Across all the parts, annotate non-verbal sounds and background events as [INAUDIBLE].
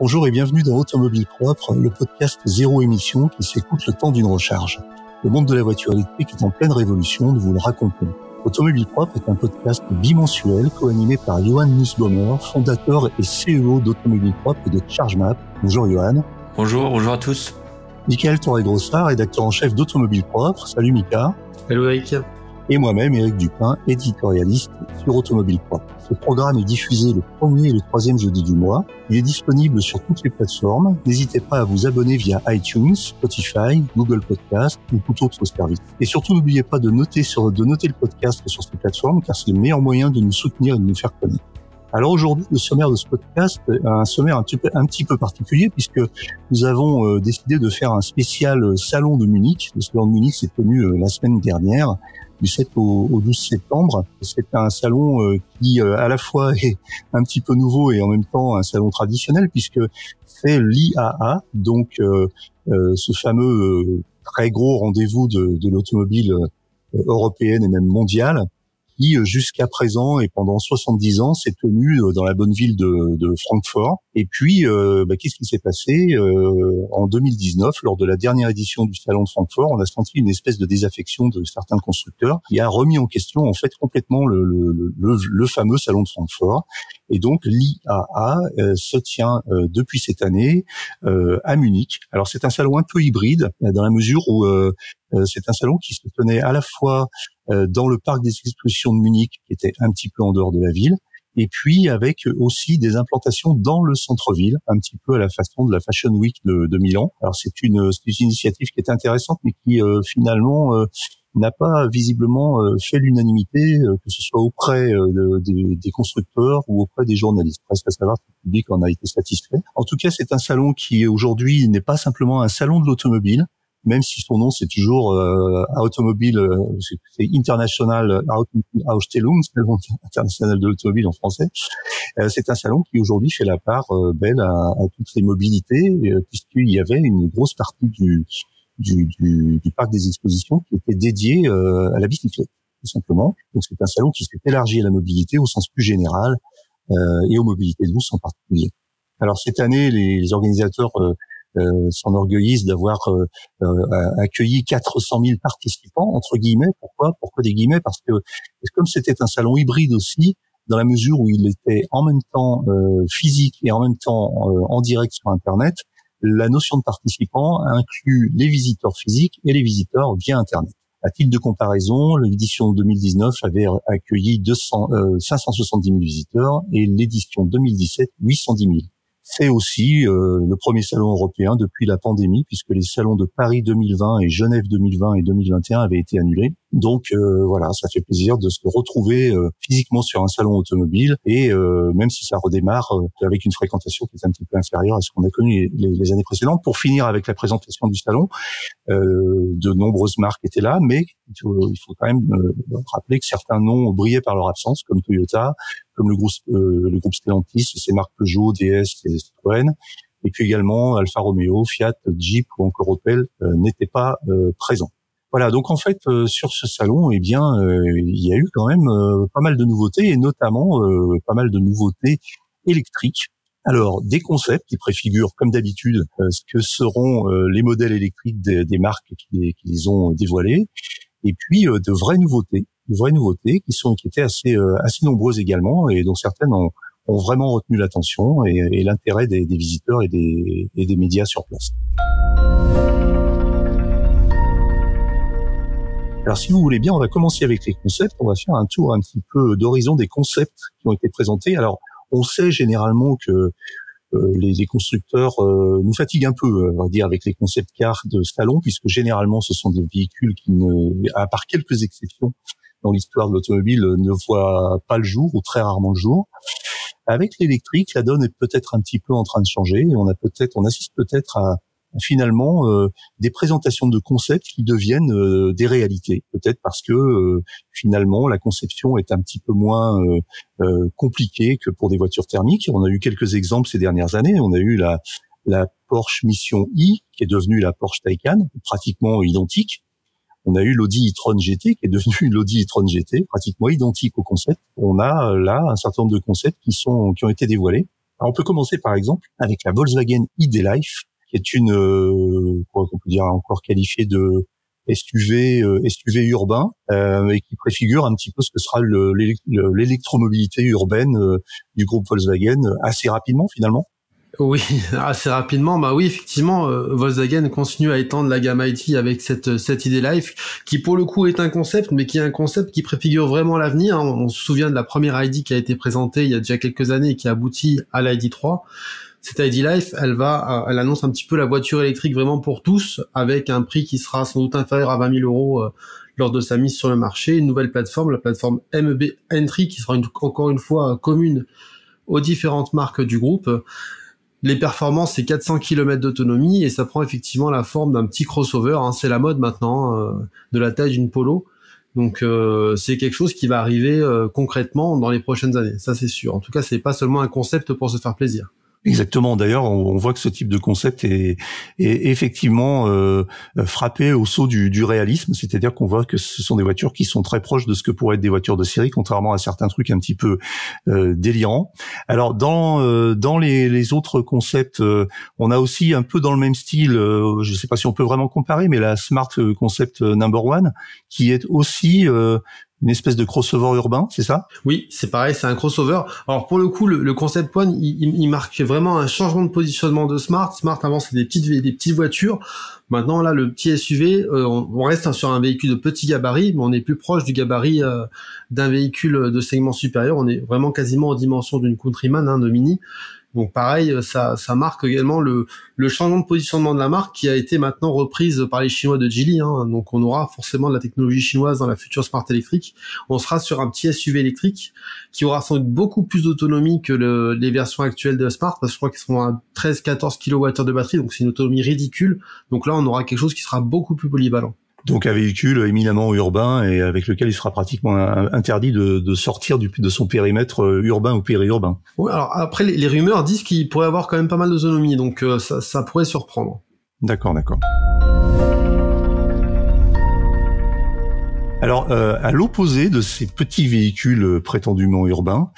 Bonjour et bienvenue dans Automobile Propre, le podcast zéro émission qui s'écoute le temps d'une recharge. Le monde de la voiture électrique est en pleine révolution, nous vous le racontons. Automobile Propre est un podcast bimensuel coanimé par Johan Nussbaumer, fondateur et CEO d'Automobile Propre et de ChargeMap. Bonjour Johan. Bonjour, bonjour à tous. Michael grossard rédacteur en chef d'Automobile Propre. Salut Mika. Hello Eric et moi-même, Éric Dupin, éditorialiste sur Automobile Pro. Ce programme est diffusé le premier et le troisième jeudi du mois. Il est disponible sur toutes les plateformes. N'hésitez pas à vous abonner via iTunes, Spotify, Google Podcast ou tout autre service. Et surtout, n'oubliez pas de noter, sur, de noter le podcast sur ces plateformes car c'est le meilleur moyen de nous soutenir et de nous faire connaître. Alors aujourd'hui, le sommaire de ce podcast est un sommaire un petit, peu, un petit peu particulier puisque nous avons euh, décidé de faire un spécial euh, salon de Munich. Le salon de Munich s'est tenu euh, la semaine dernière du 7 au, 12 septembre. C'est un salon euh, qui euh, à la fois [LAUGHS] est un petit peu nouveau et en même temps un salon traditionnel puisque c'est l'IAA, donc euh, ce fameux très gros rendez-vous de l'automobile européenne et même mondiale qui euh, jusqu'à présent et pendant 70 ans s'est tenu euh, dans la bonne ville de, Francfort. Et puis, euh, bah, qu'est-ce qui s'est passé en 2019 lors de la dernière édition du salon de Francfort On a senti une espèce de désaffection de certains constructeurs qui a remis en question en fait complètement le, le, le, le fameux salon de Francfort. Et donc l'IAA euh, se tient euh, depuis cette année euh, à Munich. Alors c'est un salon un peu hybride dans la mesure où c'est un salon qui se tenait à la fois dans le parc des expositions de Munich, qui était un petit peu en dehors de la ville, et puis avec aussi des implantations dans le centre-ville, un petit peu à la façon de la Fashion Week de, de Milan. Alors c'est une, initiative qui est intéressante, mais qui finalement n'a pas visiblement euh, fait l'unanimité, euh, que ce soit auprès euh, des constructeurs ou auprès des journalistes. Presque à savoir si le public en a été satisfait. En tout cas, c'est un salon qui aujourd'hui n'est pas simplement un salon de l'automobile, même si son nom c'est toujours euh, automobile, c'est international Ausstellung, international de l'automobile en français. c'est un salon qui aujourd'hui fait la part belle à, à, toutes les mobilités, puisqu'il y avait une grosse partie du du, du, du, parc des expositions qui était dédié euh, à la bicyclette, tout simplement. Donc c'est un salon qui s'est élargi à la mobilité au sens plus général euh, et aux mobilités douces en particulier. Alors cette année, les, organisateurs euh, euh, s'enorgueillissent d'avoir euh, accueilli 400 000 participants, entre guillemets. Pourquoi Pourquoi des guillemets Parce que comme c'était un salon hybride aussi, dans la mesure où il était en même temps physique et en même temps en direct sur Internet, la notion de participant inclut les visiteurs physiques et les visiteurs via Internet. À titre de comparaison, l'édition 2019 avait accueilli 570 000 euh, visiteurs et l'édition 2017 810 000. C'est aussi euh, le premier salon européen depuis la pandémie, puisque les salons de Paris 2020 et Genève 2020 et 2021 avaient été annulés. Donc euh, voilà, ça fait plaisir de se retrouver euh, physiquement sur un salon automobile et euh, même si ça redémarre avec une fréquentation qui est un petit peu inférieure à ce qu'on a connu les, années précédentes. Pour finir avec la présentation du salon, de nombreuses marques étaient là, mais il faut, quand même rappeler que certains noms brillaient par leur absence, comme Toyota, comme le groupe, le Stellantis, ces marques Peugeot, DS et Citroën et puis également Alfa Romeo, Fiat, Jeep ou encore Opel n'étaient pas présents. Voilà, donc en fait euh, sur ce salon, eh bien, euh, il y a eu quand même euh, pas mal de nouveautés et notamment pas mal de nouveautés électriques. Alors des concepts qui préfigurent comme d'habitude ce que seront les modèles électriques des, des marques qui, qui, les ont dévoilés, et puis de vraies nouveautés, de vraies nouveautés qui sont qui étaient assez assez nombreuses également et dont certaines ont, ont vraiment retenu l'attention et, et l'intérêt des, des, visiteurs et des, et des médias sur place. Alors, si vous voulez bien, on va commencer avec les concepts. On va faire un tour un petit peu d'horizon des concepts qui ont été présentés. Alors, on sait généralement que euh, les, constructeurs euh, nous fatiguent un peu, euh, on va dire, avec les concepts cars de salon, puisque généralement, ce sont des véhicules qui, ne, à part quelques exceptions dans l'histoire de l'automobile, ne voient pas le jour ou très rarement le jour. Avec l'électrique, la donne est peut-être un petit peu en train de changer. On a peut-être, on assiste peut-être à finalement euh, des présentations de concepts qui deviennent euh, des réalités, peut-être parce que euh, finalement la conception est un petit peu moins compliquée que pour des voitures thermiques. On a eu quelques exemples ces dernières années. On a eu la, la Porsche Mission i, qui est devenue la Porsche Taycan, pratiquement identique. On a eu l'Audi e-tron GT, qui est devenue [LAUGHS] l'Audi e-tron GT, pratiquement identique au concept. On a là un certain nombre de concepts qui sont qui ont été dévoilés. on peut commencer par exemple avec la Volkswagen ID Life, est une euh, quoi qu'on peut dire encore qualifiée de SUV euh, SUV urbain euh, et qui préfigure un petit peu ce que sera l'électromobilité urbaine du groupe Volkswagen assez rapidement finalement. Oui, [LAUGHS] assez rapidement. Bah oui, effectivement, Volkswagen continue à étendre la gamme IT avec cette cette idée Life, qui pour le coup est un concept, mais qui est un concept qui préfigure vraiment l'avenir. Hein. On se souvient de la première ID qui a été présentée il y a déjà quelques années et qui aboutit à l'ID 3 cette ID Life, elle va, elle annonce un petit peu la voiture électrique vraiment pour tous, avec un prix qui sera sans doute inférieur à 20 000 euros euh, lors de sa mise sur le marché. Une nouvelle plateforme, la plateforme MEB Entry, qui sera encore une fois euh, commune aux différentes marques du groupe. Les performances, c'est 400 km d'autonomie et ça prend effectivement la forme d'un petit crossover. Hein. C'est la mode maintenant, euh, de la taille d'une Polo. Donc c'est quelque chose qui va arriver concrètement dans les prochaines années. Ça c'est sûr. En tout cas, c'est pas seulement un concept pour se faire plaisir. Exactement. D'ailleurs, on, voit que ce type de concept est, est effectivement euh, frappé au saut du, du réalisme, c'est-à-dire qu'on voit que ce sont des voitures qui sont très proches de ce que pourraient être des voitures de série, contrairement à certains trucs un petit peu euh, délirants. Alors, dans euh, dans les, les, autres concepts, on a aussi un peu dans le même style. je ne sais pas si on peut vraiment comparer, mais la Smart Concept Number One, qui est aussi une espèce de crossover urbain, c'est ça Oui, c'est pareil, c'est un crossover. Alors pour le coup, le, concept point il, marque vraiment un changement de positionnement de Smart. Smart avant c'était des petites des petites voitures. Maintenant là, le petit SUV, euh, on, reste hein, sur un véhicule de petit gabarit, mais on est plus proche du gabarit euh, d'un véhicule de segment supérieur. On est vraiment quasiment aux dimensions d'une Countryman, hein, de mini. Donc pareil, euh, ça, marque également le, changement de positionnement de la marque qui a été maintenant reprise par les Chinois de Geely. Hein. Donc on aura forcément de la technologie chinoise dans la future Smart électrique. On sera sur un petit SUV électrique qui aura sans doute beaucoup plus d'autonomie que les versions actuelles de la Smart parce que je crois qu'ils seront à 13-14 kWh de batterie. Donc c'est une autonomie ridicule. Donc là on aura quelque chose qui sera beaucoup plus polyvalent donc un véhicule éminemment urbain et avec lequel il sera pratiquement interdit de, sortir de son périmètre euh, urbain ou périurbain. Oui, alors après, les, rumeurs disent qu'il pourrait avoir quand même pas mal d'autonomie, donc euh, ça, ça pourrait surprendre. D'accord, d'accord. Alors, euh, à l'opposé de ces petits véhicules prétendument urbains,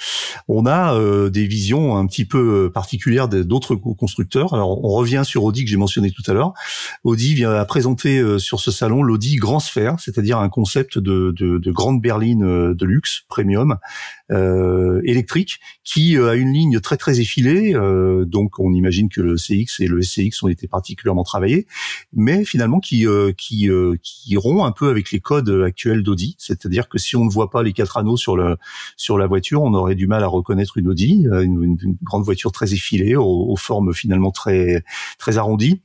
on a euh, des visions un petit peu euh, particulières d'autres constructeurs. Alors, on revient sur Audi que j'ai mentionné tout à l'heure. Audi vient à présenter sur ce salon l'Audi Grand Sphère, c'est-à-dire un concept de, de grande berline de luxe premium euh, électrique qui euh, a une ligne très très effilée. Euh, donc on imagine que le CX et le SCX ont été particulièrement travaillés, mais finalement qui qui qui rompt un peu avec les codes actuels d'Audi. C'est-à-dire que si on ne voit pas les quatre anneaux sur le sur la voiture, on aurait du mal à reconnaître une Audi, une, grande voiture très effilée aux, formes finalement très très arrondies.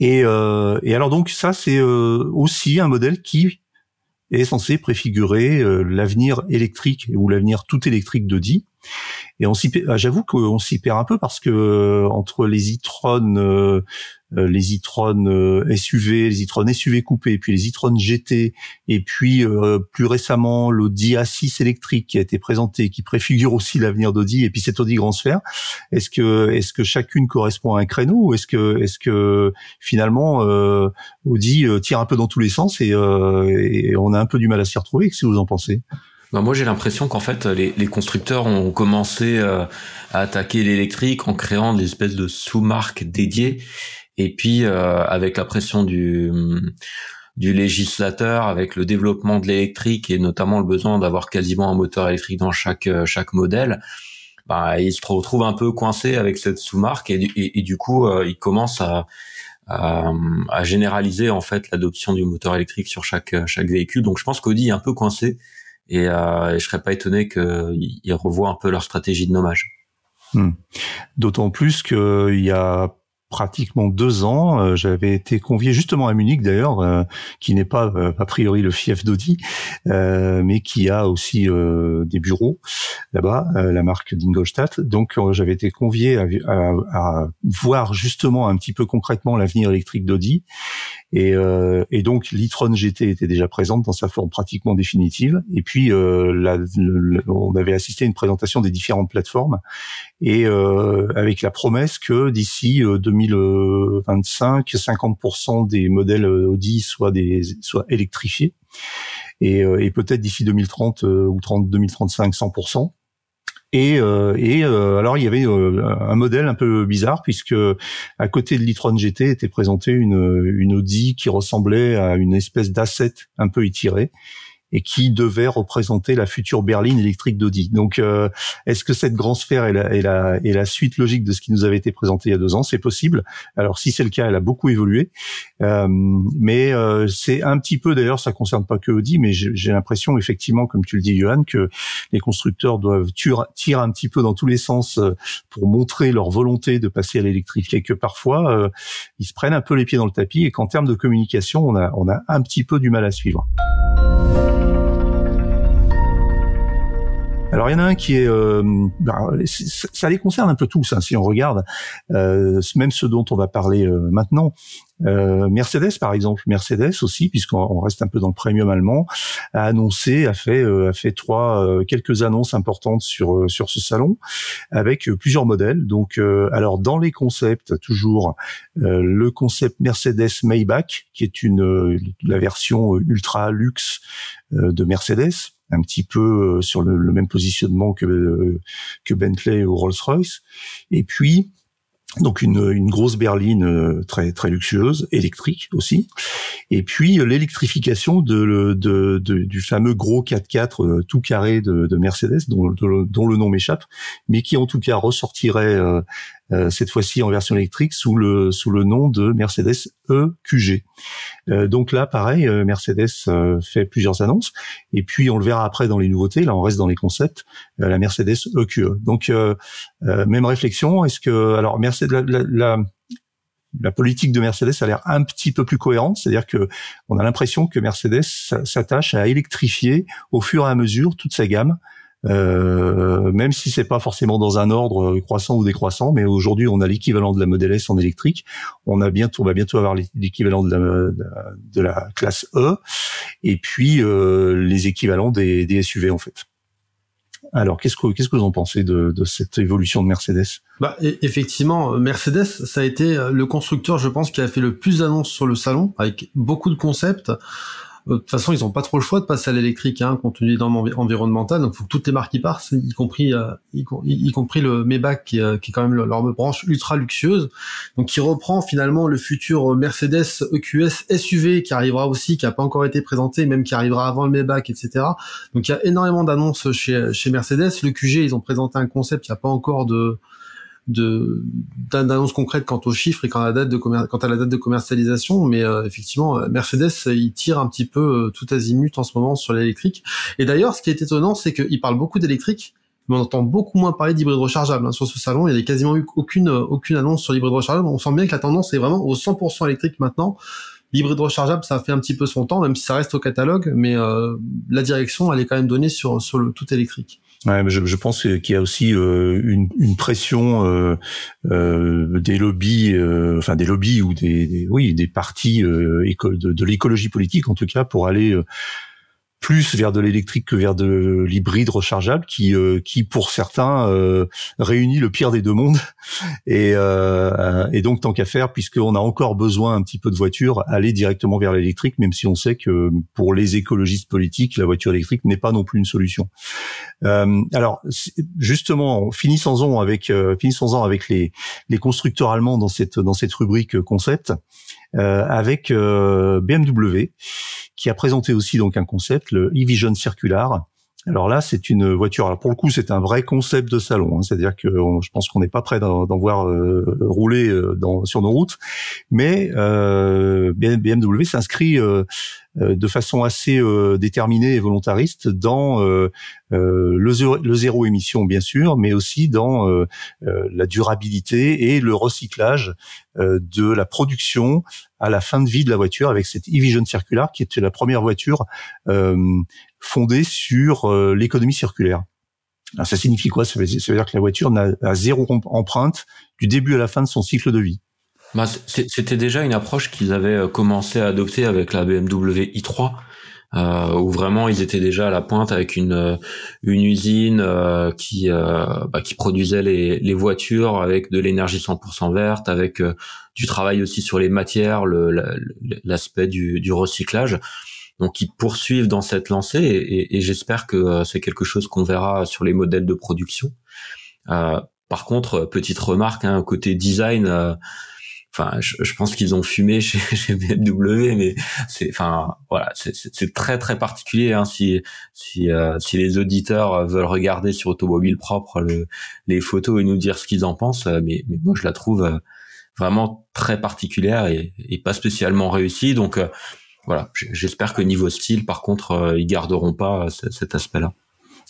Et, alors donc ça c'est aussi un modèle qui est censé préfigurer euh, l'avenir électrique ou l'avenir tout électrique d'Audi. Et on s'y, j'avoue qu'on s'y perd un peu parce que euh, entre les e-tron euh, euh, les e-tron euh, SUV, les e-tron SUV coupés, puis les e GT, et puis euh, plus récemment l'Audi A6 électrique qui a été présenté, qui préfigure aussi l'avenir d'Audi, et puis cet Audi Grand Sphère. Est-ce que est-ce que chacune correspond à un créneau ou est-ce que est-ce que finalement Audi tire un peu dans tous les sens et, on a un peu du mal à s'y retrouver Qu'est-ce que vous en pensez bah, moi, j'ai l'impression qu'en fait, les, constructeurs ont commencé à attaquer l'électrique en créant des espèces de sous-marques dédiées. Et puis euh, avec la pression du du législateur avec le développement de l'électrique et notamment le besoin d'avoir quasiment un moteur électrique dans chaque euh, chaque modèle, bah, il se retrouve un peu coincé avec cette sous-marque et, du coup euh, il commence à, à, généraliser en fait l'adoption du moteur électrique sur chaque chaque véhicule. Donc je pense qu'Audi est un peu coincé et, je serais pas étonné qu'ils revoient un peu leur stratégie de nommage. Hmm. D'autant plus qu'il y a pratiquement deux ans. Euh, j'avais été convié justement à Munich d'ailleurs, euh, qui n'est pas euh, a priori le fief d'Audi, mais qui a aussi des bureaux là-bas, la marque d'Ingolstadt. Donc j'avais été convié à, voir justement un petit peu concrètement l'avenir électrique d'Audi. Et, euh, et donc l'e-tron GT était déjà présente dans sa forme pratiquement définitive. Et puis euh, on avait assisté à une présentation des différentes plateformes et euh, avec la promesse que d'ici 2025, euh, 50% des modèles euh, Audi soient, des, soient électrifiés et, et peut-être d'ici 2030 ou 30, 2035, 100%. Et, euh, euh, alors il y avait euh, un modèle un peu bizarre puisque à côté de l'e-tron GT était présentée une, une Audi qui ressemblait à une espèce d'asset un peu étirée et qui devait représenter la future berline électrique d'Audi. Donc, euh, est-ce que cette grande sphère est la, est la, est la suite logique de ce qui nous avait été présenté il y a deux ans C'est possible. Alors, si c'est le cas, elle a beaucoup évolué, euh, mais euh, c'est un petit peu d'ailleurs, ça concerne pas que Audi, mais j'ai l'impression effectivement, comme tu le dis, Johan, que les constructeurs doivent tirer un petit peu dans tous les sens euh, pour montrer leur volonté de passer à l'électrique et que parfois ils se prennent un peu les pieds dans le tapis et qu'en termes de communication, on a, on a un petit peu du mal à suivre. Alors il y en a un qui est, euh, bah, ça les concerne un peu tous. Hein, si on regarde, euh, même ceux dont on va parler euh, maintenant, euh, Mercedes, par exemple, Mercedes aussi, puisqu'on reste un peu dans le premium allemand, a annoncé, a fait, euh, a fait trois euh, quelques annonces importantes sur sur ce salon, avec plusieurs modèles. Donc, alors dans les concepts, toujours le concept Mercedes Maybach, qui est une la version ultra luxe de Mercedes un petit peu sur le, le, même positionnement que, que Bentley ou Rolls-Royce. Et puis, donc une, grosse berline euh, très très luxueuse, électrique aussi, et puis euh, l'électrification de, du fameux gros 4x4 euh, tout carré de, Mercedes, dont, dont, le nom m'échappe, mais qui en tout cas ressortirait euh, cette fois-ci en version électrique sous le sous le nom de Mercedes EQG. Euh, donc là, pareil, euh, Mercedes fait plusieurs annonces et puis on le verra après dans les nouveautés. Là, on reste dans les concepts. la Mercedes EQE. E. Donc même réflexion. Est-ce que alors Mercedes la, la, politique de Mercedes a l'air un petit peu plus cohérente, c'est-à-dire que on a l'impression que Mercedes s'attache à électrifier au fur et à mesure toute sa gamme euh, même si c'est pas forcément dans un ordre euh, croissant ou décroissant, mais aujourd'hui on a l'équivalent de la Model S en électrique, on a bientôt, va bientôt avoir l'équivalent de la, de la classe E, et puis euh, les équivalents des, SUV en fait. Alors, qu'est-ce que, qu'est-ce que vous en pensez de, de cette évolution de Mercedes bah, e-, Effectivement, euh, Mercedes, ça a été euh, le constructeur, je pense, qui a fait le plus d'annonces sur le salon, avec beaucoup de concepts de toute façon, ils n'ont pas trop le choix de passer à l'électrique, hein, compte tenu des normes environnementales. Donc, faut que toutes les marques y partent, y compris, euh, y, compris le Maybach, qui, est euh, quand même leur branche ultra luxueuse. Donc, qui reprend finalement le futur euh, Mercedes EQS SUV qui arrivera aussi, qui n'a pas encore été présenté, même qui arrivera avant le Maybach, etc. Donc, il y a énormément d'annonces chez, chez Mercedes. Le QG, ils ont présenté un concept, il n'y a pas encore de, de d'annonces concrètes quant aux chiffres et quant à la date de commercialisation mais euh, effectivement Mercedes il tire un petit peu euh, tout azimut en ce moment sur l'électrique et d'ailleurs ce qui est étonnant c'est qu'il parle beaucoup d'électrique mais on entend beaucoup moins parler d'hybride rechargeable hein. sur ce salon il n'y a quasiment eu aucune aucune annonce sur l'hybride rechargeable on sent bien que la tendance est vraiment au 100% électrique maintenant l'hybride rechargeable ça fait un petit peu son temps même si ça reste au catalogue mais euh, la direction elle est quand même donnée sur sur le tout électrique Ouais, je, je, pense qu'il y a aussi euh, une, pression euh, euh, des lobbies, enfin des lobbies ou des, oui des partis de l'écologie politique en tout cas pour aller plus vers de l'électrique que vers de l'hybride rechargeable, qui, euh, qui pour certains euh, réunit le pire des deux mondes. [LAUGHS] Euh, et, donc tant qu'à faire, puisqu'on a encore besoin un petit peu de voitures, aller directement vers l'électrique, même si on sait que pour les écologistes politiques, la voiture électrique n'est pas non plus une solution. alors justement, finissons-en avec finissons-en avec les, constructeurs allemands dans cette dans cette rubrique concept. avec BMW qui a présenté aussi donc un concept, le e-vision circular, alors là, c'est une voiture. Alors pour le coup, c'est un vrai concept de salon. Hein. C'est-à-dire que je pense qu'on n'est pas prêt d'en voir euh, rouler euh, dans, sur nos routes, mais euh, BMW s'inscrit euh, euh, de façon assez euh, déterminée et volontariste dans le zéro, le, zéro, émission, bien sûr, mais aussi dans la durabilité et le recyclage de la production à la fin de vie de la voiture avec cette e-vision circular qui était la première voiture euh, fondée sur euh, l'économie circulaire. ça signifie quoi ça veut, dire, que la voiture n'a zéro empreinte du début à la fin de son cycle de vie. Bah, c'était déjà une approche qu'ils avaient euh, commencé à adopter avec la BMW i3. Euh, où vraiment ils étaient déjà à la pointe avec une euh, une usine qui bah, qui produisait les, les voitures avec de l'énergie 100% verte, avec du travail aussi sur les matières, l'aspect le, du, du recyclage. Donc ils poursuivent dans cette lancée et, et, j'espère que euh, c'est quelque chose qu'on verra sur les modèles de production. Euh, par contre, petite remarque, hein, côté design, euh, enfin, je, pense qu'ils ont fumé chez, [LAUGHS] BMW, mais c'est, enfin, voilà, c'est très très particulier. Hein, si si, euh, si les auditeurs veulent regarder sur automobile propre les photos et nous dire ce qu'ils en pensent, mais, mais moi je la trouve vraiment très particulière et, et pas spécialement réussie. Donc voilà, j'espère que niveau style, par contre, euh, ils garderont pas euh, cet aspect-là.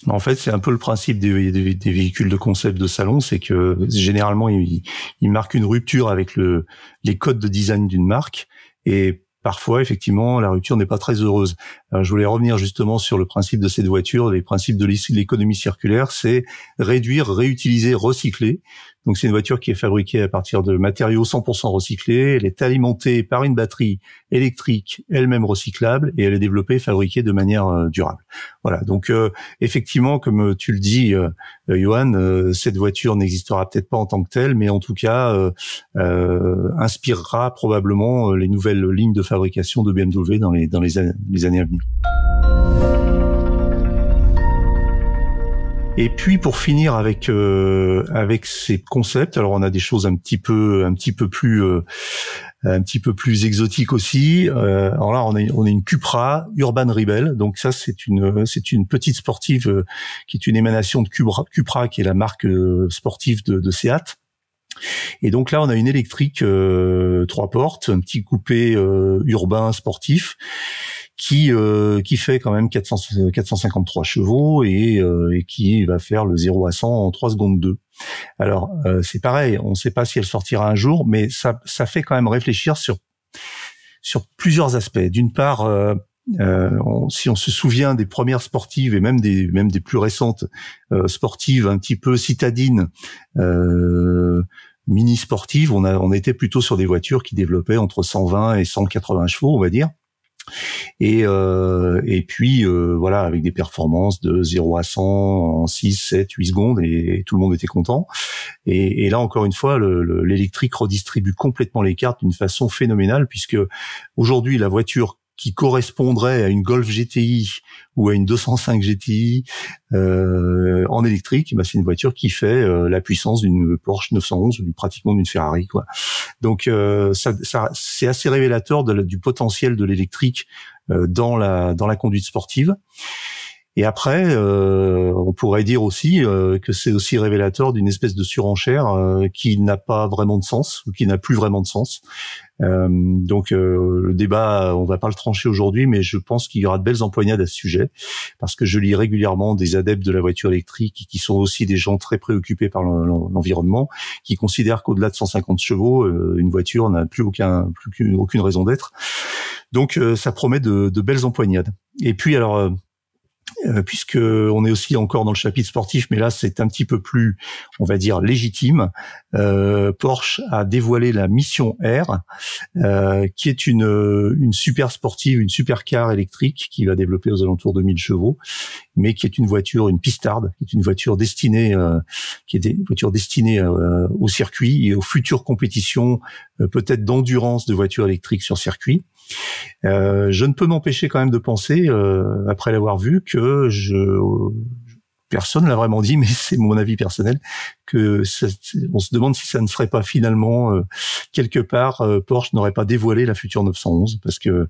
En fait, c'est un peu le principe des, véhicules de concept de salon, c'est que généralement ils, marquent une rupture avec le, les codes de design d'une marque, et parfois effectivement la rupture n'est pas très heureuse. je voulais revenir justement sur le principe de cette voiture, les principes de l'économie circulaire, c'est réduire, réutiliser, recycler. Donc c'est une voiture qui est fabriquée à partir de matériaux 100% recyclés. Elle est alimentée par une batterie électrique, elle-même recyclable, et elle est développée et fabriquée de manière euh, durable. Voilà. Donc euh, effectivement, comme euh, tu le dis, euh, Johan, cette voiture n'existera peut-être pas en tant que telle, mais en tout cas inspirera probablement les nouvelles lignes de fabrication de BMW dans les dans les années à venir. Et puis pour finir avec euh, avec ces concepts, alors on a des choses un petit peu un petit peu plus euh, un petit peu plus exotiques aussi. Euh, alors là on a on a une Cupra Urban Rebel, donc ça c'est une c'est une petite sportive qui est une émanation de Cupra, Cupra qui est la marque sportive de, de Seat. Et donc là, on a une électrique trois portes, un petit coupé urbain sportif qui euh, qui fait quand même 453 euh, chevaux et, euh, et, qui va faire le 0 à 100 en 3 secondes 2. Alors c'est pareil, on ne sait pas si elle sortira un jour, mais ça ça fait quand même réfléchir sur sur plusieurs aspects. D'une part euh, si on se souvient des premières sportives et même des même des plus récentes sportives un petit peu citadines euh, mini sportives, on a on était plutôt sur des voitures qui développaient entre 120 et 180 chevaux, on va dire. Et, euh, et puis euh, voilà, avec des performances de 0 à 100 en 6, 7, 8 secondes, et, tout le monde était content. et là encore une fois, l'électrique redistribue complètement les cartes d'une façon phénoménale, puisque aujourd'hui la voiture qui correspondrait à une Golf GTI ou à une 205 GTI euh, en électrique, eh ben, c'est une voiture qui fait euh, la puissance d'une Porsche 911 ou pratiquement d'une Ferrari. Quoi. Donc euh, ça, c'est assez révélateur du potentiel de l'électrique dans la dans la conduite sportive. Et après, euh, on pourrait dire aussi euh, que c'est aussi révélateur d'une espèce de surenchère euh, qui n'a pas vraiment de sens ou qui n'a plus vraiment de sens. Euh, donc euh, le débat, on va pas le trancher aujourd'hui, mais je pense qu'il y aura de belles empoignades à ce sujet parce que je lis régulièrement des adeptes de la voiture électrique qui sont aussi des gens très préoccupés par l'environnement, qui considèrent qu'au-delà de 150 chevaux, une voiture n'a plus aucun, plus aucune raison d'être. Donc ça promet de, de, belles empoignades. Et puis alors euh, puisque on est aussi encore dans le chapitre sportif, mais là c'est un petit peu plus, on va dire, légitime. Euh, Porsche a dévoilé la Mission R, euh, qui est une, super sportive, une super car électrique qui va développer aux alentours de 1000 chevaux, mais qui est une voiture, une pistarde, qui est une voiture destinée, qui est une voiture destinée au circuit et aux futures compétitions, peut-être d'endurance de voitures électriques sur circuit. Euh, je ne peux m'empêcher quand même de penser, euh, après l'avoir vu, que je personne l'a vraiment dit, [LAUGHS] mais c'est mon avis personnel, que on se demande si ça ne serait pas finalement euh, quelque part euh, Porsche n'aurait pas dévoilé la future 911 parce que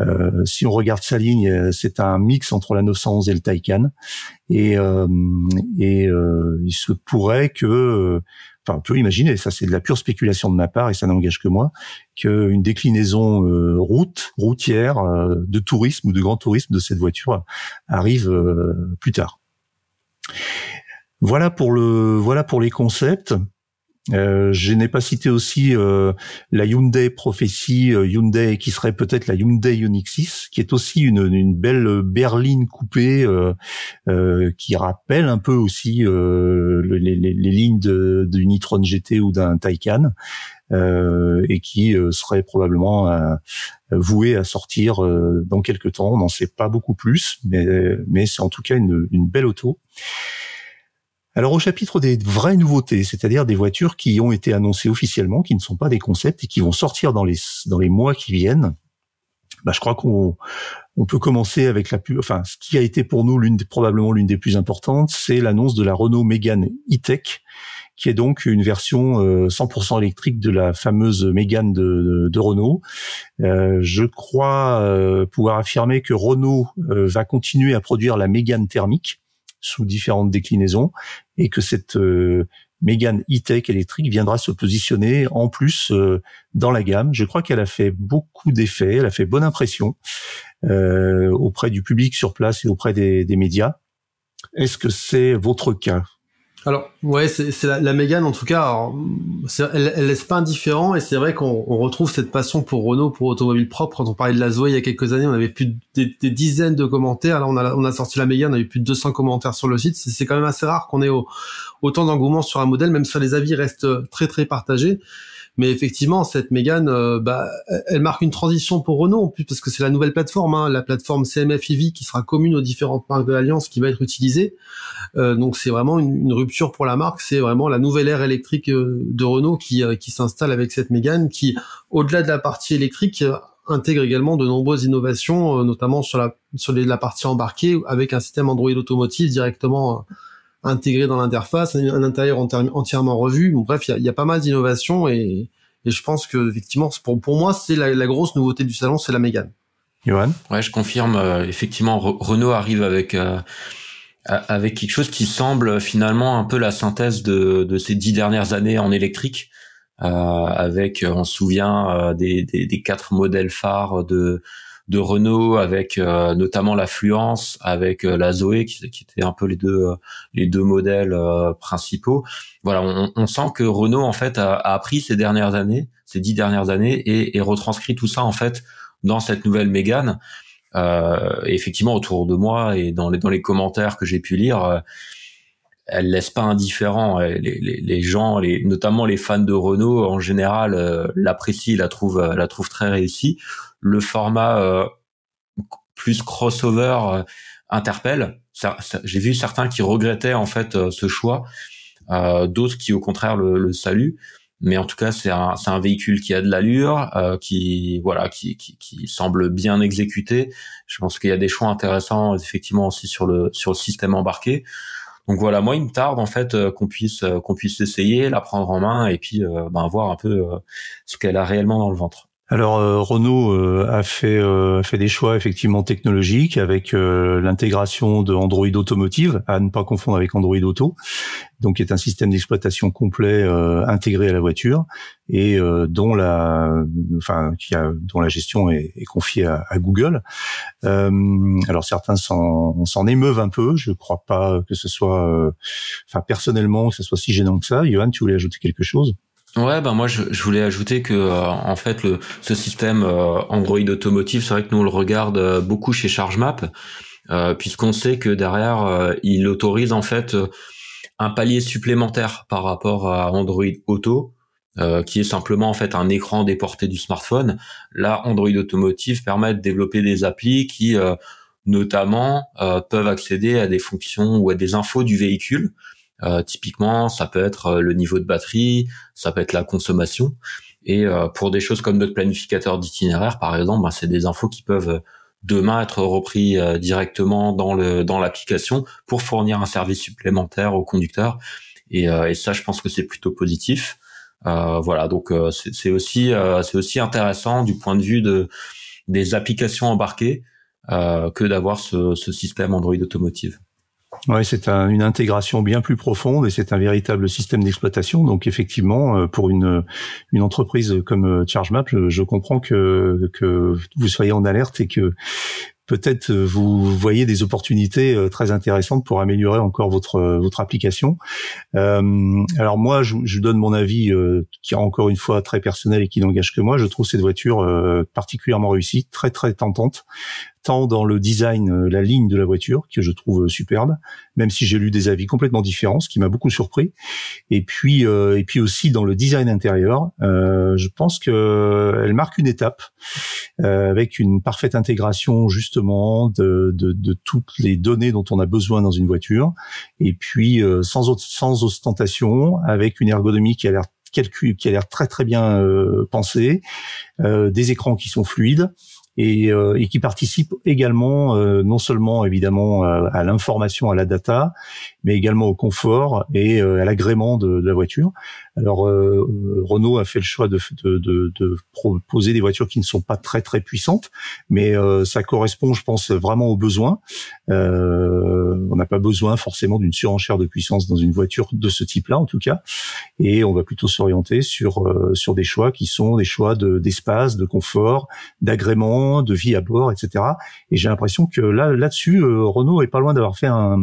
euh, si on regarde sa ligne, c'est un mix entre la 911 et le Taycan et, et il se pourrait que Enfin, on peut imaginer, ça c'est de la pure spéculation de ma part et ça n'engage que moi, qu'une déclinaison route, routière, de tourisme ou de grand tourisme de cette voiture arrive plus tard. Voilà pour le voilà pour les concepts. Euh, je n'ai pas cité aussi euh, la Hyundai Prophecy, euh, Hyundai qui serait peut-être la Hyundai Ioniq 6, qui est aussi une, une belle berline coupée euh, qui rappelle un peu aussi les, les, les, lignes de, de Nitron GT ou d'un Taycan. Euh, et qui serait probablement euh, voué à sortir dans quelques temps. On n'en sait pas beaucoup plus, mais, mais c'est en tout cas une, une belle auto. Alors au chapitre des vraies nouveautés, c'est-à-dire des voitures qui ont été annoncées officiellement, qui ne sont pas des concepts et qui vont sortir dans les dans les mois qui viennent, bah, je crois qu'on peut commencer avec la plus, enfin ce qui a été pour nous l'une probablement l'une des plus importantes, c'est l'annonce de la Renault Mégane e-Tech, qui est donc une version 100% euh, électrique de la fameuse Mégane de, Renault. Euh, je crois euh, pouvoir affirmer que Renault va continuer à produire la Mégane thermique sous différentes déclinaisons, et que cette euh, Mégane e-tech électrique viendra se positionner en plus euh, dans la gamme. Je crois qu'elle a fait beaucoup d'effets, elle a fait bonne impression euh, auprès du public sur place et auprès des médias. Est-ce que c'est votre cas alors, ouais, c'est la, la Mégane, en tout cas, elle, elle laisse pas indifférent, et c'est vrai qu'on retrouve cette passion pour Renault, pour automobile propre. Quand on parlait de la Zoé il y a quelques années, on avait plus des, dizaines de commentaires. Là, on a, on a sorti la Mégane, on a eu plus de 200 commentaires sur le site. C'est quand même assez rare qu'on ait autant d'engouement sur un modèle, même si les avis restent très très partagés. Mais effectivement, cette Mégane, euh, bah, elle marque une transition pour Renault, en plus, parce que c'est la nouvelle plateforme, hein, la plateforme CMF EV qui sera commune aux différentes marques de l'Alliance qui va être utilisée. Euh, donc c'est vraiment une, rupture pour la marque, c'est vraiment la nouvelle ère électrique euh, de Renault qui, qui s'installe avec cette Mégane, qui, au-delà de la partie électrique, intègre également de nombreuses innovations, notamment sur la, sur la partie embarquée, avec un système Android automotive directement intégré dans l'interface, un intérieur entièrement revu. bref, il y, a, pas mal d'innovations et, je pense que effectivement, pour, pour moi, c'est la, grosse nouveauté du salon, c'est la Mégane. Johan Ouais, je confirme. Euh, effectivement, Renault arrive avec euh, avec quelque chose qui semble euh, finalement un peu la synthèse de, ces dix dernières années en électrique. avec, on se souvient des, des, quatre modèles phares de de Renault avec euh, notamment l'affluence avec euh, la Zoé qui, était un peu les deux euh, les deux modèles principaux voilà on, sent que Renault en fait a, appris ces dernières années ces dix dernières années et, retranscrit tout ça en fait dans cette nouvelle Mégane effectivement autour de moi et dans les dans les commentaires que j'ai pu lire elle laisse pas indifférent. Les, les, gens, les, notamment les fans de Renault en général, euh, l'apprécient, la trouve la trouvent très réussie le format euh, plus crossover euh, interpelle. J'ai vu certains qui regrettaient en fait euh, ce choix, d'autres qui au contraire le, saluent mais en tout cas c'est un, un véhicule qui a de l'allure qui voilà qui, qui, qui, semble bien exécuté je pense qu'il y a des choix intéressants effectivement aussi sur le sur le système embarqué donc voilà moi il me tarde en fait qu'on puisse qu'on puisse essayer la prendre en main et puis ben, voir un peu ce qu'elle a réellement dans le ventre alors euh, Renault euh, euh, a fait des choix effectivement technologiques avec l'intégration de Android Automotive à ne pas confondre avec Android Auto, donc qui est un système d'exploitation complet intégré à la voiture et dont la dont la gestion est, confiée à, Google. alors certains s'en s'en émeuvent un peu, je crois pas que ce soit enfin personnellement que ce soit si gênant que ça. Johan, tu voulais ajouter quelque chose Ouais, ben moi je, voulais ajouter que euh, en fait le, ce système euh, Android automotive, c'est vrai que nous on le regarde euh, beaucoup chez ChargeMap, puisqu'on sait que derrière il autorise en fait un palier supplémentaire par rapport à Android Auto, qui est simplement en fait un écran déporté du smartphone. Là, Android automotive permet de développer des applis qui notamment peuvent accéder à des fonctions ou à des infos du véhicule euh, typiquement, ça peut être euh, le niveau de batterie, ça peut être la consommation. Et euh, pour des choses comme notre planificateur d'itinéraire, par exemple, ben, c'est des infos qui peuvent euh, demain être repris directement dans le dans l'application pour fournir un service supplémentaire au conducteur. Et, et ça, je pense que c'est plutôt positif. voilà, donc c'est aussi c'est aussi intéressant du point de vue de des applications embarquées que d'avoir ce, ce système Android automotive. Oui, c'est une intégration bien plus profonde et c'est un véritable système d'exploitation. Donc effectivement, euh, pour euh, une, entreprise comme euh, ChargeMap, je, je comprends que, que vous soyez en alerte et que peut-être vous voyez des opportunités très intéressantes pour améliorer encore votre votre application. alors moi, je, donne mon avis qui est encore une fois très personnel et qui n'engage que moi. Je trouve cette voiture particulièrement réussie, très très tentante tant dans le design, euh, la ligne de la voiture, que je trouve euh, superbe, même si j'ai lu des avis complètement différents, ce qui m'a beaucoup surpris. Et puis, euh, et puis aussi dans le design intérieur, euh, je pense que elle marque une étape euh, avec une parfaite intégration justement de, de, de, toutes les données dont on a besoin dans une voiture. Et puis sans, sans ostentation, avec une ergonomie qui a l'air calcul qui a l'air très très bien euh, pensé, euh, des écrans qui sont fluides, et, euh, et qui participent également euh, non seulement évidemment à, l'information, à la data, mais également au confort et euh, à l'agrément de, la voiture. Alors Renault a fait le choix de, de, de, proposer des voitures qui ne sont pas très très puissantes, mais ça correspond, je pense, vraiment aux besoins. on n'a pas besoin forcément d'une surenchère de puissance dans une voiture de ce type-là, en tout cas, et on va plutôt s'orienter sur sur des choix qui sont des choix d'espace, de confort, d'agrément de vie à bord, etc. Et j'ai l'impression que là, là-dessus, euh, Renault est pas loin d'avoir fait un,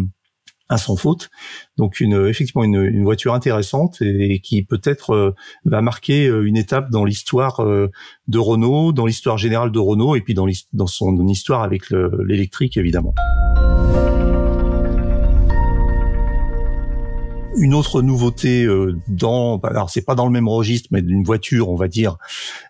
sans faute. Donc effectivement une, voiture intéressante et, qui peut-être euh, va marquer euh, une étape dans l'histoire de Renault, dans l'histoire générale de Renault et puis dans, son histoire avec l'électrique évidemment. Une autre nouveauté dans, bah, alors c'est pas dans le même registre, mais d'une voiture, on va dire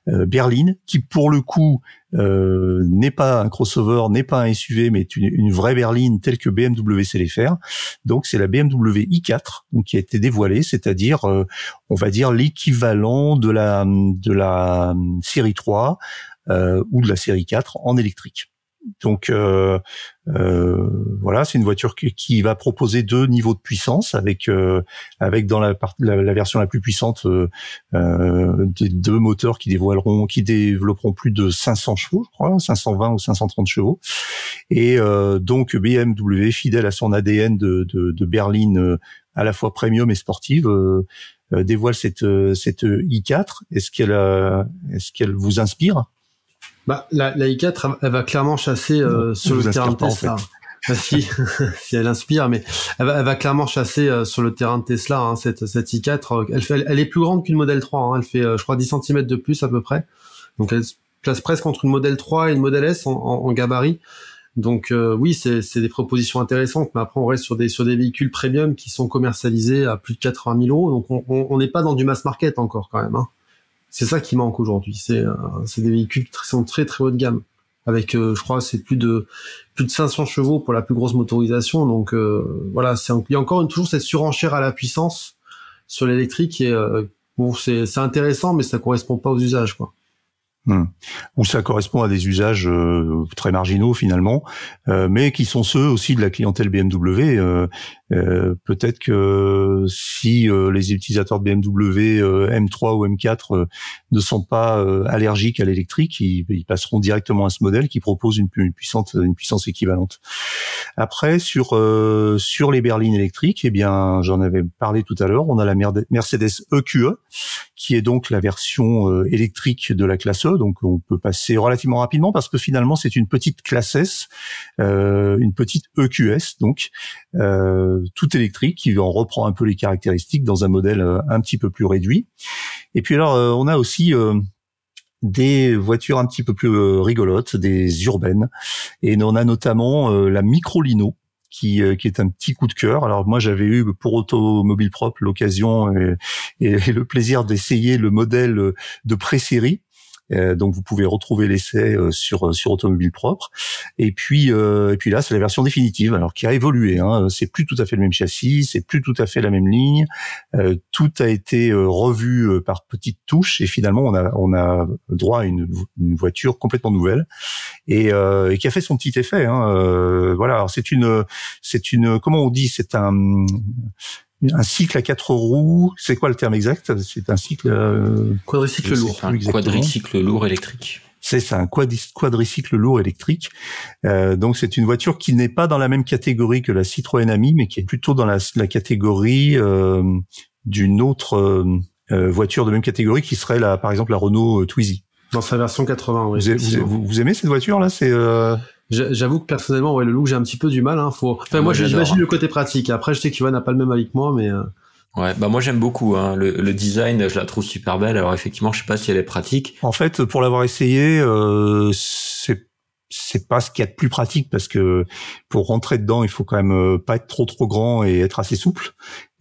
berline, qui pour le coup euh, n'est pas un crossover, n'est pas un SUV, mais une, vraie berline telle que BMW sait les faire. Donc c'est la BMW i4 qui a été dévoilée, c'est-à-dire euh, on va dire l'équivalent de la de la série 3 euh, ou de la série 4 en électrique. Donc euh, euh, voilà, c'est une voiture qui, va proposer deux niveaux de puissance, avec euh, avec dans la, la, version la plus puissante des deux moteurs qui dévoileront, qui développeront plus de 500 chevaux, je crois, 520 ou 530 chevaux. Et donc BMW, fidèle à son ADN de, de, de berline à la fois premium et sportive dévoile cette cette i4. Est-ce qu'elle est-ce qu'elle vous inspire bah, la, I4, elle va clairement chasser euh, sur le terrain de Tesla. [LAUGHS] Bah, si, [LAUGHS] si elle inspire, mais elle va, clairement chasser euh, sur le terrain de Tesla hein, cette, cette i4. Euh, elle, fait, elle, est plus grande qu'une modèle 3. Hein, elle fait, je crois, 10 cm de plus à peu près. Donc elle se place presque entre une modèle 3 et une modèle S en, gabarit. Donc oui, c'est des propositions intéressantes, mais après on reste sur des sur des véhicules premium qui sont commercialisés à plus de 80 000 euros. Donc on n'est pas dans du mass market encore quand même. Hein c'est ça qui manque aujourd'hui. Euh, c'est des véhicules qui sont très très haut de gamme. Avec, euh, je crois, c'est plus de plus de 500 chevaux pour la plus grosse motorisation. Donc euh, voilà, c'est il y a encore une, toujours cette surenchère à la puissance sur l'électrique et bon, c'est intéressant, mais ça correspond pas aux usages quoi. Hmm. Ou ça correspond à des usages très marginaux finalement, mais qui sont ceux aussi de la clientèle BMW. Euh, euh, peut-être que si euh, les utilisateurs de BMW euh, M3 ou M4 ne sont pas allergiques à l'électrique, ils, passeront directement à ce modèle qui propose une, puissance, une puissance équivalente. Après, sur sur les berlines électriques, eh bien, j'en avais parlé tout à l'heure. On a la Mercedes EQE e, qui est donc la version électrique de la classe E. Donc, on peut passer relativement rapidement parce que finalement, c'est une petite classe S, une petite EQS donc. Euh, tout électrique qui en reprend un peu les caractéristiques dans un modèle euh, un petit peu plus réduit. Et puis alors, euh, on a aussi euh, des voitures un petit peu plus rigolotes, des urbaines. Et on a notamment la Microlino, qui, qui, est un petit coup de cœur. Alors moi j'avais eu pour automobile propre l'occasion et, et, le plaisir d'essayer le modèle de pré-série euh, donc vous pouvez retrouver l'essai euh, sur euh, sur automobile propre. Et puis et puis là, c'est la version définitive, alors qui a évolué. Hein. C'est plus tout à fait le même châssis, c'est plus tout à fait la même ligne. tout a été revu par petites touches et finalement on a on a droit à une, une voiture complètement nouvelle et, et, qui a fait son petit effet. Hein. voilà, c'est une c'est une comment on dit, c'est un un cycle à quatre roues. C'est quoi le terme exact C'est un cycle euh, quadricycle lourd. quadricycle lourd électrique. C'est ça, un quadricycle lourd électrique. Euh, donc c'est une voiture qui n'est pas dans la même catégorie que la Citroën Ami, mais qui est plutôt dans la, catégorie euh, d'une autre voiture de même catégorie qui serait la, par exemple la Renault Twizy. Dans sa version 80, Vous, vous aimez cette voiture là C'est J'avoue que personnellement, ouais, le look, j'ai un petit peu du mal. Hein. Enfin, moi, j'imagine le côté pratique. Après, je sais que tu n'a pas le même avis que moi, mais. Euh. Ouais, bah moi j'aime beaucoup hein, le, design, je la trouve super belle. Alors effectivement, je sais pas si elle est pratique. En fait, pour l'avoir essayé, euh, c'est c'est pas ce qu'il y a de plus pratique parce que pour rentrer dedans, il faut quand même euh, pas être trop trop grand et être assez souple.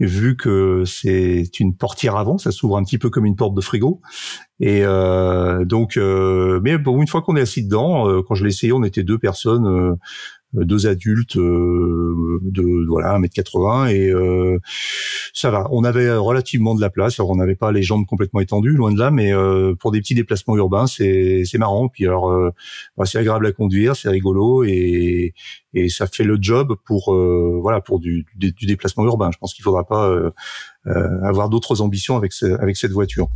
vu que c'est une portière avant, ça s'ouvre un petit peu comme une porte de frigo. Et euh, donc, euh, mais pour une fois qu'on est assis dedans, quand je l'ai essayé, on était deux personnes. Euh, deux adultes euh, de voilà 1m80 et euh, ça va. On avait relativement de la place, alors on n'avait pas les jambes complètement étendues, loin de là, mais pour des petits déplacements urbains, c'est c'est marrant. Puis alors bah, c'est agréable à conduire, c'est rigolo et et ça fait le job pour voilà pour du, du, déplacement urbain. Je pense qu'il faudra pas avoir d'autres ambitions avec avec cette voiture.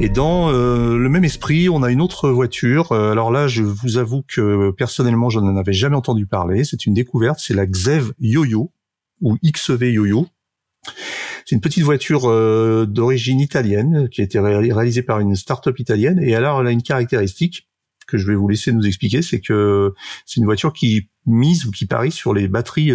Et dans euh, le même esprit, on a une autre voiture. Euh, alors là, je vous avoue que personnellement, je n'en avais jamais entendu parler. C'est une découverte, c'est la Xev Yoyo ou XV e Yoyo. C'est une petite voiture euh, d'origine italienne qui a été réalisée par une start-up italienne. Et alors, elle a une caractéristique que je vais vous laisser nous expliquer, c'est que c'est une voiture qui mise ou qui parie sur les batteries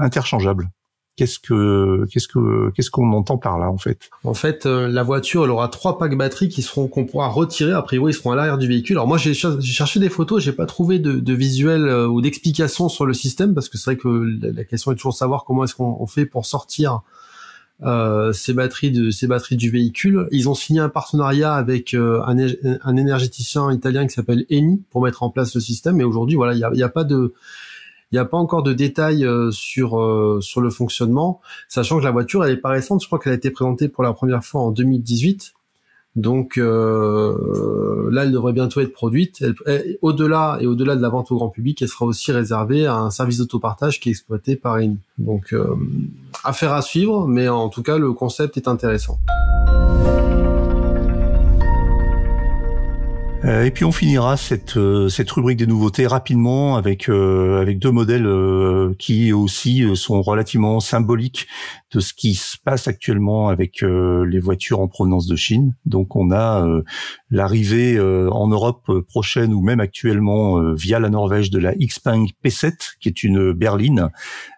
interchangeables. Qu'est-ce que qu'est-ce que qu'est-ce qu'on entend par là en fait En fait, euh, la voiture, elle aura trois packs batteries qui seront qu'on pourra retirer. A priori, ils seront à l'arrière du véhicule. Alors moi, j'ai cherché des photos, j'ai pas trouvé de, de visuel euh, ou d'explication sur le système parce que c'est vrai que la, question est toujours de savoir comment est-ce qu'on fait pour sortir euh, ces batteries de ces batteries du véhicule. Ils ont signé un partenariat avec euh, un, énergéticien italien qui s'appelle Eni pour mettre en place le système. Et aujourd'hui, voilà, il n'y a, a, pas de il n'y a pas encore de détails euh, sur euh, sur le fonctionnement, sachant que la voiture elle est pas récente. Je crois qu'elle a été présentée pour la première fois en 2018. Donc euh, là, elle devrait bientôt être produite. Au-delà et au-delà de la vente au grand public, elle sera aussi réservée à un service d'autopartage qui est exploité par une. Donc affaire à suivre, mais en tout cas, le concept est intéressant. Euh, et puis on finira cette, euh, cette rubrique des nouveautés rapidement avec, euh, avec deux modèles qui aussi sont relativement symboliques de ce qui se passe actuellement avec les voitures en provenance de Chine. Donc on a l'arrivée en Europe prochaine ou même actuellement via la Norvège de la Xpeng P7 qui est une berline,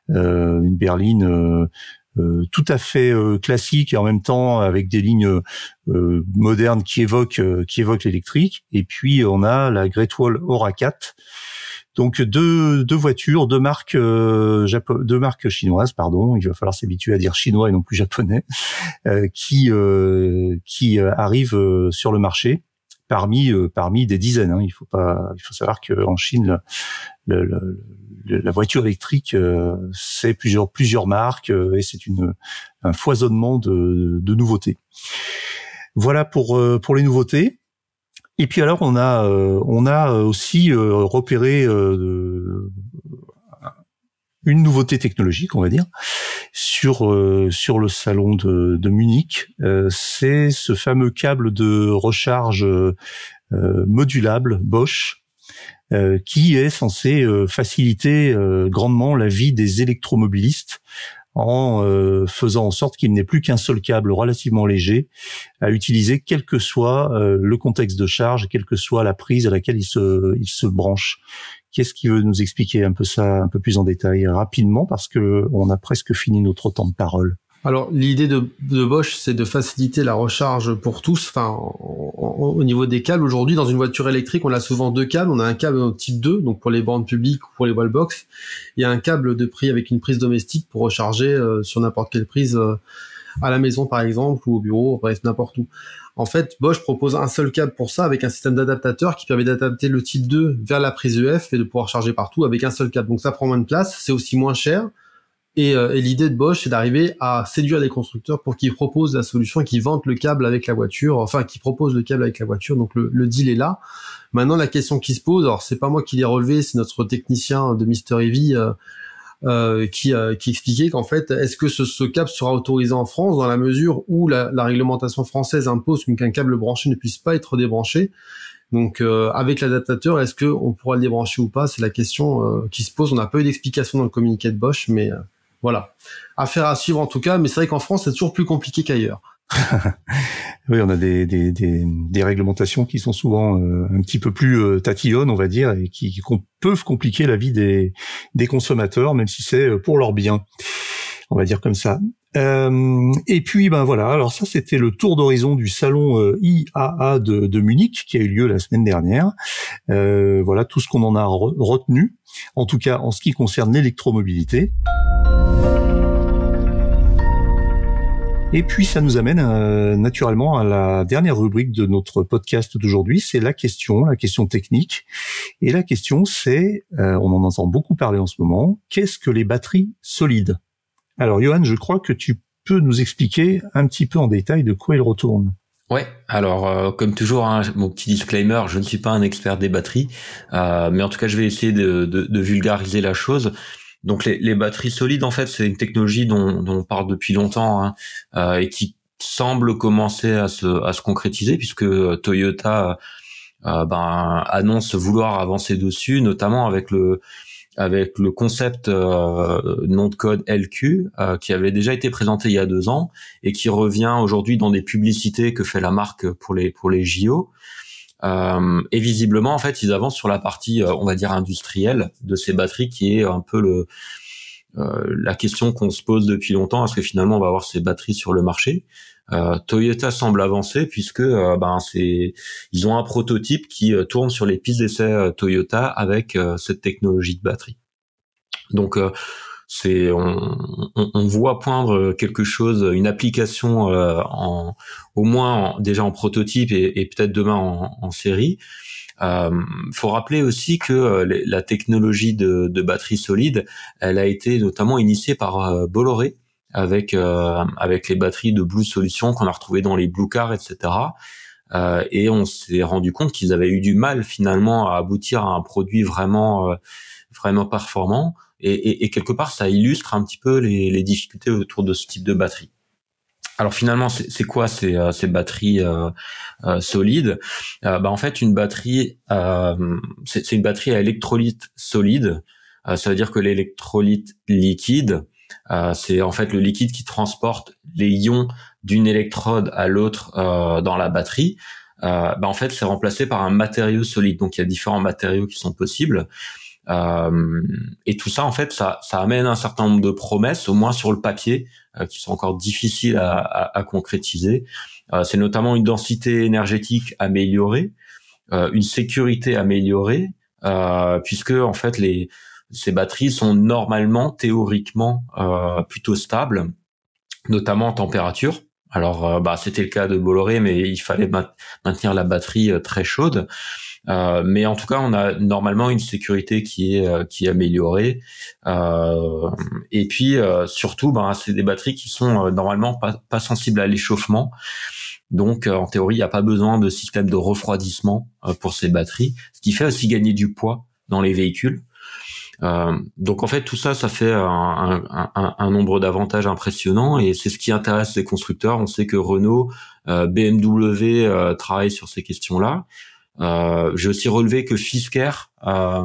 une berline euh, tout à fait euh, classique et en même temps avec des lignes euh, modernes qui évoquent qui évoquent l'électrique. Et puis on a la Great Wall Aura 4. Donc deux, deux voitures, deux marques deux chinoises, pardon. Il va falloir s'habituer à dire chinois et non plus japonais, qui qui arrivent sur le marché parmi euh, parmi des dizaines. Hein. Il faut pas, il faut savoir qu'en Chine, la voiture électrique, euh, c'est plusieurs plusieurs marques euh, et c'est une un foisonnement de, de nouveautés. Voilà pour pour les nouveautés. Et puis alors on a on a aussi repéré une nouveauté technologique, on va dire, sur euh, sur le salon de, de Munich, euh, c'est ce fameux câble de recharge euh, modulable Bosch qui est censé faciliter grandement la vie des électromobilistes en faisant en sorte qu'il n'ait plus qu'un seul câble relativement léger à utiliser quel que soit le contexte de charge, quelle que soit la prise à laquelle il se, il se branche. Qu'est-ce qui veut nous expliquer un peu ça un peu plus en détail rapidement parce que on a presque fini notre temps de parole. Alors l'idée de, Bosch, c'est de faciliter la recharge pour tous. Enfin, au niveau des câbles, aujourd'hui, dans une voiture électrique, on a souvent deux câbles. On a un câble type 2, donc pour les bornes publiques ou pour les wallbox. Il y a un câble de prix avec une prise domestique pour recharger euh, sur n'importe quelle prise euh, à la maison, par exemple, ou au bureau, bref, n'importe où. En fait, Bosch propose un seul câble pour ça avec un système d'adaptateur qui permet d'adapter le type 2 vers la prise EF et de pouvoir charger partout avec un seul câble. Donc ça prend moins de place, c'est aussi moins cher. Et, euh, l'idée de Bosch, c'est d'arriver à séduire les constructeurs pour qu'ils proposent la solution, qu'ils vantent le câble avec la voiture, enfin qu'ils proposent le câble avec la voiture. Donc le, deal est là. Maintenant, la question qui se pose, alors c'est pas moi qui l'ai relevé, c'est notre technicien de Mr. EVI. Euh, qui, euh, qui expliquait qu'en fait, est-ce que ce, ce, câble sera autorisé en France dans la mesure où la, la réglementation française impose qu'un câble branché ne puisse pas être débranché donc euh, avec l'adaptateur, est-ce qu'on pourra le débrancher ou pas C'est la question qui se pose. On n'a pas eu d'explication dans le communiqué de Bosch, mais voilà. Affaire à suivre en tout cas, mais c'est vrai qu'en France, c'est toujours plus compliqué qu'ailleurs. [LAUGHS] oui, on a des, des, des, des, réglementations qui sont souvent euh, un petit peu plus euh, tatillonnes, on va dire, et qui, peuvent compliquer la vie des, des consommateurs, même si c'est euh, pour leur bien, on va dire comme ça. Euh, et puis ben voilà, alors ça c'était le tour d'horizon du salon euh, IAA de, de, Munich qui a eu lieu la semaine dernière. voilà tout ce qu'on en a retenu, en tout cas en ce qui concerne l'électromobilité. Et puis ça nous amène euh, naturellement à la dernière rubrique de notre podcast d'aujourd'hui, c'est la question, la question technique. Et la question c'est, euh, on en entend beaucoup parler en ce moment, qu'est-ce que les batteries solides Alors Johan, je crois que tu peux nous expliquer un petit peu en détail de quoi il retourne. Ouais, alors euh, comme toujours, hein, mon petit disclaimer, je ne suis pas un expert des batteries, mais en tout cas je vais essayer de vulgariser la chose. Donc les, batteries solides, en fait, c'est une technologie dont, dont, on parle depuis longtemps hein, euh, et qui semble commencer à se, à se concrétiser puisque euh, Toyota euh, ben, annonce vouloir avancer dessus, notamment avec le avec le concept euh, nom de code LQ qui avait déjà été présenté il y a deux ans et qui revient aujourd'hui dans des publicités que fait la marque pour les pour les JO. Euh, et visiblement, en fait, ils avancent sur la partie, euh, on va dire, industrielle de ces batteries, qui est un peu le, euh, la question qu'on se pose depuis longtemps. Est-ce que finalement, on va avoir ces batteries sur le marché Toyota semble avancer puisque ben c'est ils ont un prototype qui tourne sur les pistes d'essai Toyota avec cette technologie de batterie. Donc c'est on, voit poindre euh, quelque chose, une application euh, en, au moins déjà en prototype et, peut-être demain en, série. il euh, faut rappeler aussi que la technologie de, de, batterie solide, elle a été notamment initiée par Bolloré avec avec les batteries de Blue Solution qu'on a retrouvées dans les Blue Cars, etc. et on s'est rendu compte qu'ils avaient eu du mal finalement à aboutir à un produit vraiment vraiment performant. Et, et, et, quelque part, ça illustre un petit peu les, les, difficultés autour de ce type de batterie. Alors finalement, c'est quoi ces, euh, ces batteries euh, euh solides euh, bah, En fait, une batterie, euh, c'est une batterie à électrolyte solide. ça veut dire que l'électrolyte liquide, c'est en fait le liquide qui transporte les ions d'une électrode à l'autre dans la batterie. Bah, en fait, c'est remplacé par un matériau solide. Donc il y a différents matériaux qui sont possibles. Euh, et tout ça, en fait, ça, ça, amène un certain nombre de promesses, au moins sur le papier, euh, qui sont encore difficiles à, concrétiser. Euh, c'est notamment une densité énergétique améliorée, une sécurité améliorée, puisque en fait les ces batteries sont normalement théoriquement plutôt stables, notamment en température. Alors, euh, bah, c'était le cas de Bolloré, mais il fallait maintenir la batterie euh, très chaude. Euh, mais en tout cas, on a normalement une sécurité qui est qui est améliorée. et puis surtout, ben, c'est des batteries qui sont normalement pas, pas sensibles à l'échauffement. Donc, en théorie, il n'y a pas besoin de système de refroidissement pour ces batteries, ce qui fait aussi gagner du poids dans les véhicules. Euh, donc en fait tout ça, ça fait un, un, un, un nombre d'avantages impressionnants et c'est ce qui intéresse les constructeurs. On sait que Renault, euh, BMW euh, travaille travaillent sur ces questions-là. Euh, j'ai aussi relevé que Fisker, euh,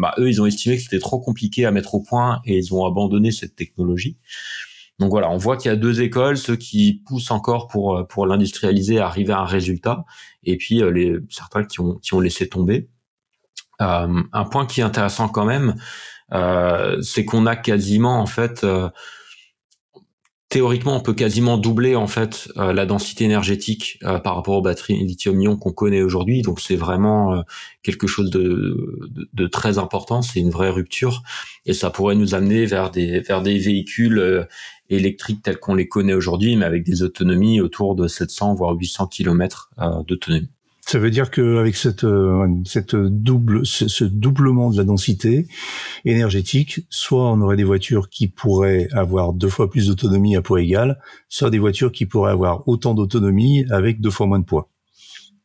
bah, eux, ils ont estimé que c'était trop compliqué à mettre au point et ils ont abandonné cette technologie. Donc voilà, on voit qu'il y a deux écoles, ceux qui poussent encore pour pour l'industrialiser, arriver à un résultat, et puis les certains qui ont qui ont laissé tomber. Euh, un point qui est intéressant quand même, euh, c'est qu'on a quasiment en fait euh, théoriquement, on peut quasiment doubler en fait la densité énergétique par rapport aux batteries lithium-ion qu'on connaît aujourd'hui. Donc c'est vraiment quelque chose de, très important. C'est une vraie rupture et ça pourrait nous amener vers des vers des véhicules électriques tels qu'on les connaît aujourd'hui, mais avec des autonomies autour de 700 voire 800 km d'autonomie. Ça veut dire qu'avec cette, euh, cette double, ce, doublement de la densité énergétique, soit on aurait des voitures qui pourraient avoir deux fois plus d'autonomie à poids égal, soit des voitures qui pourraient avoir autant d'autonomie avec deux fois moins de poids.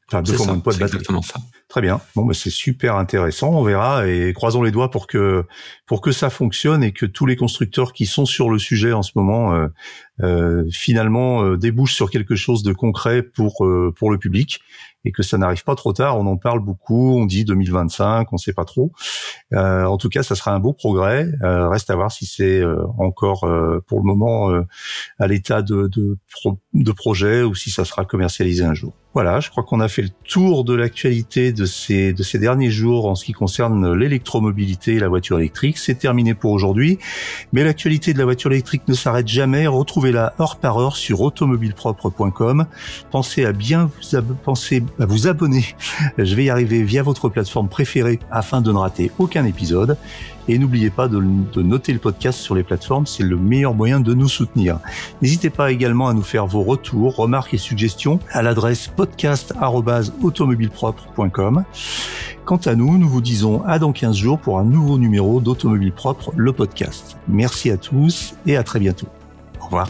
Enfin, deux fois moins de poids de batterie. Exactement ça. Très bien. Bon, bah, c'est super intéressant. On verra et croisons les doigts pour que pour que ça fonctionne et que tous les constructeurs qui sont sur le sujet en ce moment euh, euh finalement euh, débouchent sur quelque chose de concret pour euh, pour le public et que ça n'arrive pas trop tard. On en parle beaucoup. On dit 2025. On sait pas trop. Euh, en tout cas, ça sera un beau progrès. reste à voir si c'est encore pour le moment à l'état de de, de projet ou si ça sera commercialisé un jour. Voilà. Je crois qu'on a fait le tour de l'actualité de ces, derniers jours en ce qui concerne l'électromobilité et la voiture électrique. C'est terminé pour aujourd'hui, mais l'actualité de la voiture électrique ne s'arrête jamais. Retrouvez-la heure par heure sur automobilepropre.com. Pensez à bien vous, vous abonner, je vais y arriver, via votre plateforme préférée afin de ne rater aucun épisode. Et n'oubliez pas de, noter le podcast sur les plateformes, c'est le meilleur moyen de nous soutenir. N'hésitez pas également à nous faire vos retours, remarques et suggestions à l'adresse podcast.automobilepropre.com. Quant à nous, nous vous disons à dans 15 jours pour un nouveau numéro d'Automobile Propre, le podcast. Merci à tous et à très bientôt. Au revoir.